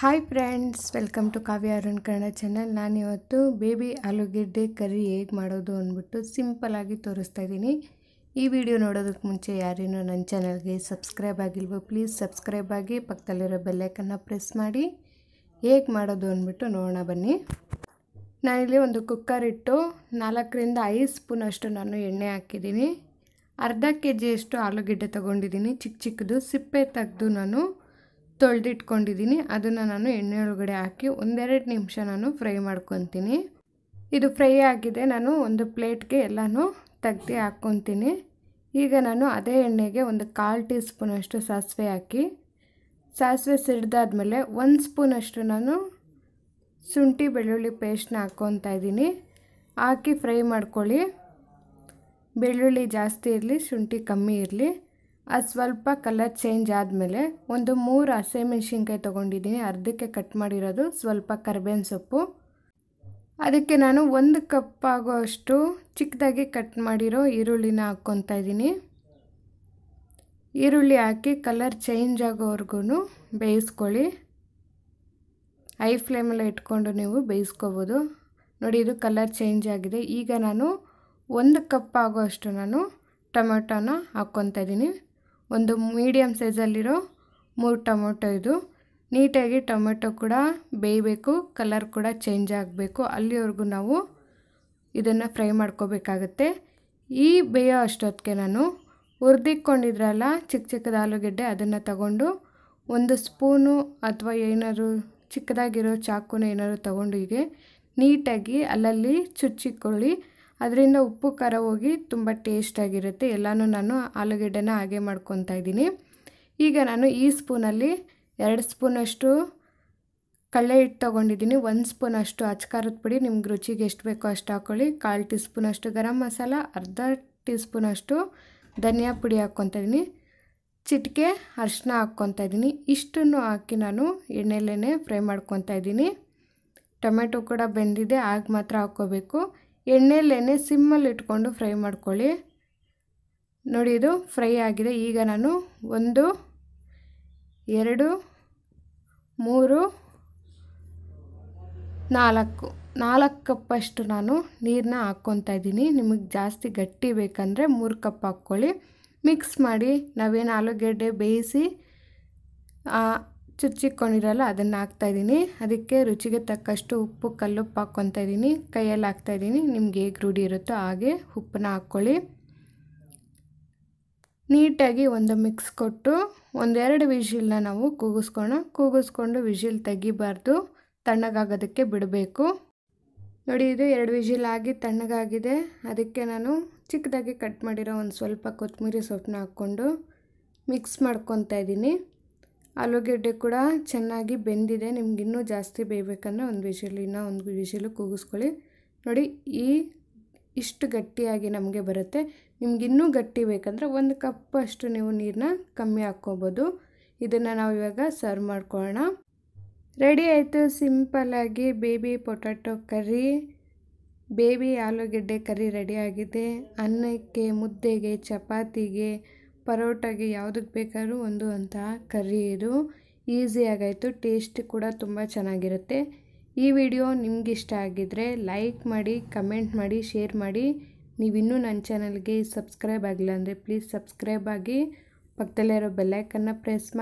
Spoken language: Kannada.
hi friends welcome to Kavya Arun Kannada channel ನಾನಿವತ್ತು ಬೇಬಿ ಆಲೂಗೆಡ್ಡೆ ಕರಿ ಹೇಗೆ ಮಾಡೋದು ಅಂದ್ಬಿಟ್ಟು ಸಿಂಪಲಾಗಿ ತೋರಿಸ್ತಾ ಇದ್ದೀನಿ ಈ ವಿಡಿಯೋ ನೋಡೋದಕ್ಕೆ ಮುಂಚೆ ಯಾರೇನೋ ನನ್ನ ಚಾನಲ್ಗೆ ಸಬ್ಸ್ಕ್ರೈಬ್ ಆಗಿಲ್ವೋ ಪ್ಲೀಸ್ ಸಬ್ಸ್ಕ್ರೈಬ್ ಆಗಿ ಪಕ್ಕದಲ್ಲಿರೋ ಬೆಲ್ಲೈಕನ್ನು ಪ್ರೆಸ್ ಮಾಡಿ ಹೇಗೆ ಮಾಡೋದು ಅಂದ್ಬಿಟ್ಟು ನೋಡೋಣ ಬನ್ನಿ ನಾನಿಲ್ಲಿ ಒಂದು ಕುಕ್ಕರ್ ಇಟ್ಟು ನಾಲ್ಕರಿಂದ ಐದು ಸ್ಪೂನ್ ಅಷ್ಟು ನಾನು ಎಣ್ಣೆ ಹಾಕಿದ್ದೀನಿ ಅರ್ಧ ಕೆ ಜಿಯಷ್ಟು ಆಲೂಗೆಡ್ಡೆ ತೊಗೊಂಡಿದ್ದೀನಿ ಚಿಕ್ಕ ಚಿಕ್ಕದು ಸಿಪ್ಪೆ ತೆಗೆದು ನಾನು ತೊಳೆದಿಟ್ಕೊಂಡಿದ್ದೀನಿ ಅದನ್ನು ನಾನು ಎಣ್ಣೆ ಒಳಗಡೆ ಹಾಕಿ ಒಂದೆರಡು ನಿಮಿಷ ನಾನು ಫ್ರೈ ಮಾಡ್ಕೊತೀನಿ ಇದು ಫ್ರೈ ಆಗಿದೆ ನಾನು ಒಂದು ಪ್ಲೇಟ್ಗೆ ಎಲ್ಲನೂ ತೆಗ್ದು ಹಾಕ್ಕೊತೀನಿ ಈಗ ನಾನು ಅದೇ ಎಣ್ಣೆಗೆ ಒಂದು ಕಾಲು ಟೀ ಸ್ಪೂನಷ್ಟು ಸಾಸಿವೆ ಹಾಕಿ ಸಾಸಿವೆ ಸಿಡ್ದಾದ್ಮೇಲೆ ಒಂದು ಸ್ಪೂನಷ್ಟು ನಾನು ಶುಂಠಿ ಬೆಳ್ಳುಳ್ಳಿ ಪೇಸ್ಟ್ನ ಹಾಕ್ಕೊತಾ ಇದ್ದೀನಿ ಹಾಕಿ ಫ್ರೈ ಮಾಡ್ಕೊಳ್ಳಿ ಬೆಳ್ಳುಳ್ಳಿ ಜಾಸ್ತಿ ಇರಲಿ ಶುಂಠಿ ಕಮ್ಮಿ ಇರಲಿ ಅದು ಸ್ವಲ್ಪ ಕಲರ್ ಚೇಂಜ್ ಆದಮೇಲೆ ಒಂದು ಮೂರು ಹಸಿಮೆಣ್ಸಿನ್ಕಾಯಿ ತೊಗೊಂಡಿದ್ದೀನಿ ಅರ್ಧಕ್ಕೆ ಕಟ್ ಮಾಡಿರೋದು ಸ್ವಲ್ಪ ಕರ್ಬೇವಿನ ಸೊಪ್ಪು ಅದಕ್ಕೆ ನಾನು ಒಂದು ಕಪ್ ಆಗೋ ಅಷ್ಟು ಚಿಕ್ಕದಾಗಿ ಕಟ್ ಮಾಡಿರೋ ಈರುಳ್ಳಿನ ಹಾಕ್ಕೊತಾ ಇದ್ದೀನಿ ಈರುಳ್ಳಿ ಹಾಕಿ ಕಲರ್ ಚೇಂಜ್ ಆಗೋವರೆಗೂ ಬೇಯಿಸ್ಕೊಳ್ಳಿ ಹೈ ಫ್ಲೇಮಲ್ಲಿ ಇಟ್ಕೊಂಡು ನೀವು ಬೇಯಿಸ್ಕೋಬೋದು ನೋಡಿ ಇದು ಕಲರ್ ಚೇಂಜ್ ಆಗಿದೆ ಈಗ ನಾನು ಒಂದು ಕಪ್ ಆಗೋ ಅಷ್ಟು ನಾನು ಟೊಮೆಟೊನ ಹಾಕ್ಕೊತಾ ಇದ್ದೀನಿ ಒಂದು ಮೀಡಿಯಮ್ ಸೈಜಲ್ಲಿರೋ ಮೂರು ಟೊಮೊಟೊ ಇದು ನೀಟಾಗಿ ಟೊಮೆಟೊ ಕೂಡ ಬೇಯಬೇಕು ಕಲರ್ ಕೂಡ ಚೇಂಜ್ ಆಗಬೇಕು ಅಲ್ಲಿವರೆಗೂ ನಾವು ಇದನ್ನು ಫ್ರೈ ಮಾಡ್ಕೋಬೇಕಾಗತ್ತೆ ಈ ಬೇಯೋ ಅಷ್ಟೊತ್ತಿಗೆ ನಾನು ಹುರಿದಿಕ್ಕೊಂಡಿದ್ರಲ್ಲ ಚಿಕ್ಕ ಚಿಕ್ಕದ ಆಲೂಗೆಡ್ಡೆ ಅದನ್ನು ತಗೊಂಡು ಒಂದು ಸ್ಪೂನು ಅಥವಾ ಏನಾದರೂ ಚಿಕ್ಕದಾಗಿರೋ ಚಾಕುನ ಏನಾದ್ರು ತಗೊಂಡು ಹೀಗೆ ನೀಟಾಗಿ ಅಲ್ಲಲ್ಲಿ ಚುಚ್ಚಿಕೊಳ್ಳಿ ಅದರಿಂದ ಉಪ್ಪು ಖಾರ ಹೋಗಿ ತುಂಬ ಟೇಸ್ಟಾಗಿರುತ್ತೆ ಎಲ್ಲನೂ ನಾನು ಆಲೂಗೆಡ್ಡೆನ ಹಾಗೆ ಮಾಡ್ಕೊತಾ ಇದ್ದೀನಿ ಈಗ ನಾನು ಈ ಸ್ಪೂನಲ್ಲಿ ಎರಡು ಸ್ಪೂನಷ್ಟು ಕಡಲೆ ಹಿಟ್ಟು ತೊಗೊಂಡಿದ್ದೀನಿ ಒಂದು ಸ್ಪೂನ್ ಅಷ್ಟು ಅಚ್ಕಾರದ ಪುಡಿ ನಿಮ್ಗೆ ರುಚಿಗೆ ಎಷ್ಟು ಬೇಕೋ ಅಷ್ಟು ಹಾಕ್ಕೊಳ್ಳಿ ಕಾಲು ಟೀ ಸ್ಪೂನ್ ಅಷ್ಟು ಗರಂ ಮಸಾಲ ಅರ್ಧ ಟೀ ಸ್ಪೂನ್ ಅಷ್ಟು ಧನಿಯಾ ಪುಡಿ ಹಾಕ್ಕೊತಾಯಿದ್ದೀನಿ ಚಿಟಿಕೆ ಅರಿಶಿನ ಹಾಕ್ಕೊತಾ ಇದ್ದೀನಿ ಇಷ್ಟನ್ನು ಹಾಕಿ ನಾನು ಎಣ್ಣೆಲೇ ಫ್ರೈ ಮಾಡ್ಕೊತಾ ಇದ್ದೀನಿ ಟೊಮೆಟೊ ಕೂಡ ಬೆಂದಿದೆ ಆಗ ಮಾತ್ರ ಹಾಕ್ಕೋಬೇಕು ಎಣ್ಣೆಲೇನೆ ಸಿಮ್ಮಲ್ಲಿ ಇಟ್ಕೊಂಡು ಫ್ರೈ ಮಾಡ್ಕೊಳ್ಳಿ ನೋಡಿ ಇದು ಫ್ರೈ ಆಗಿದೆ ಈಗ ನಾನು ಒಂದು ಎರಡು ಮೂರು ನಾಲ್ಕು ನಾಲ್ಕು ಕಪ್ಪಷ್ಟು ನಾನು ನೀರನ್ನ ಹಾಕ್ಕೊತಾ ಇದ್ದೀನಿ ನಿಮಗೆ ಜಾಸ್ತಿ ಗಟ್ಟಿ ಬೇಕಂದರೆ ಮೂರು ಕಪ್ ಹಾಕ್ಕೊಳ್ಳಿ ಮಿಕ್ಸ್ ಮಾಡಿ ನಾವೇನು ಆಲೂಗೆಡ್ಡೆ ಬೇಯಿಸಿ ಚುಚ್ಚಿಕೊಂಡಿರಲ್ಲ ಅದನ್ನು ಹಾಕ್ತಾಯಿದ್ದೀನಿ ಅದಕ್ಕೆ ರುಚಿಗೆ ತಕ್ಕಷ್ಟು ಉಪ್ಪು ಕಲ್ಲುಪ್ಪು ಹಾಕ್ಕೊತಾ ಇದ್ದೀನಿ ಕೈಯಲ್ಲಿ ಹಾಕ್ತಾಯಿದ್ದೀನಿ ನಿಮ್ಗೆ ಹೇಗೆ ರೂಢಿ ಇರುತ್ತೋ ಹಾಗೆ ಉಪ್ಪನ್ನ ಹಾಕ್ಕೊಳ್ಳಿ ನೀಟಾಗಿ ಒಂದು ಮಿಕ್ಸ್ ಕೊಟ್ಟು ಒಂದೆರಡು ವಿಷಿಲ್ನ ನಾವು ಕೂಗಿಸ್ಕೋಣ ಕೂಗಿಸ್ಕೊಂಡು ವಿಷಿಲ್ ತೆಗಿಬಾರ್ದು ತಣ್ಣಗಾಗೋದಕ್ಕೆ ಬಿಡಬೇಕು ನೋಡಿ ಇದು ಎರಡು ವಿಷಿಲ್ ಆಗಿ ತಣ್ಣಗಾಗಿದೆ ಅದಕ್ಕೆ ನಾನು ಚಿಕ್ಕದಾಗಿ ಕಟ್ ಮಾಡಿರೋ ಒಂದು ಸ್ವಲ್ಪ ಕೊತ್ತಂಬರಿ ಸೊಪ್ಪನ್ನ ಹಾಕ್ಕೊಂಡು ಮಿಕ್ಸ್ ಮಾಡ್ಕೊತಾ ಇದ್ದೀನಿ ಆಲೂಗೆಡ್ಡೆ ಕೂಡ ಚೆನ್ನಾಗಿ ಬೆಂದಿದೆ ನಿಮ್ಗೆ ಇನ್ನೂ ಜಾಸ್ತಿ ಬೇಯಬೇಕಂದ್ರೆ ಒಂದು ಇನ್ನೂ ಒಂದು ವಿಷಲು ಕೂಗಿಸ್ಕೊಳ್ಳಿ ನೋಡಿ ಈ ಇಷ್ಟು ಗಟ್ಟಿಯಾಗಿ ನಮಗೆ ಬರುತ್ತೆ ನಿಮ್ಗೆ ಗಟ್ಟಿ ಬೇಕಂದರೆ ಒಂದು ಕಪ್ ಅಷ್ಟು ನೀವು ನೀರನ್ನ ಕಮ್ಮಿ ಹಾಕ್ಕೋಬೋದು ಇದನ್ನು ನಾವು ಇವಾಗ ಸರ್ವ್ ಮಾಡ್ಕೊಳ್ಳೋಣ ರೆಡಿ ಆಯಿತು ಸಿಂಪಲ್ಲಾಗಿ ಬೇಬಿ ಪೊಟ್ಯಾಟೊ ಕರಿ ಬೇಬಿ ಆಲೂಗೆಡ್ಡೆ ಕರಿ ರೆಡಿ ಆಗಿದೆ ಅನ್ನಕ್ಕೆ ಮುದ್ದೆಗೆ ಚಪಾತಿಗೆ ಪರೋಟಗೆ ಯಾವುದಕ್ಕೆ ಬೇಕಾದ್ರೂ ಒಂದು ಅಂತಹ ಕರ್ರಿ ಇದು ಈಸಿಯಾಗಾಯಿತು ಟೇಸ್ಟ್ ಕೂಡ ತುಂಬ ಚೆನ್ನಾಗಿರುತ್ತೆ ಈ ವಿಡಿಯೋ ಇಷ್ಟ ಆಗಿದ್ದರೆ ಲೈಕ್ ಮಾಡಿ ಕಮೆಂಟ್ ಮಾಡಿ ಶೇರ್ ಮಾಡಿ ನೀವಿನ್ನೂ ನನ್ನ ಚಾನಲ್ಗೆ ಸಬ್ಸ್ಕ್ರೈಬ್ ಆಗಿಲ್ಲ ಅಂದರೆ ಪ್ಲೀಸ್ ಸಬ್ಸ್ಕ್ರೈಬ್ ಆಗಿ ಪಕ್ಕದಲ್ಲಿರೋ ಬೆಲ್ಲೈಕನ್ನ ಪ್ರೆಸ್ ಮಾಡಿ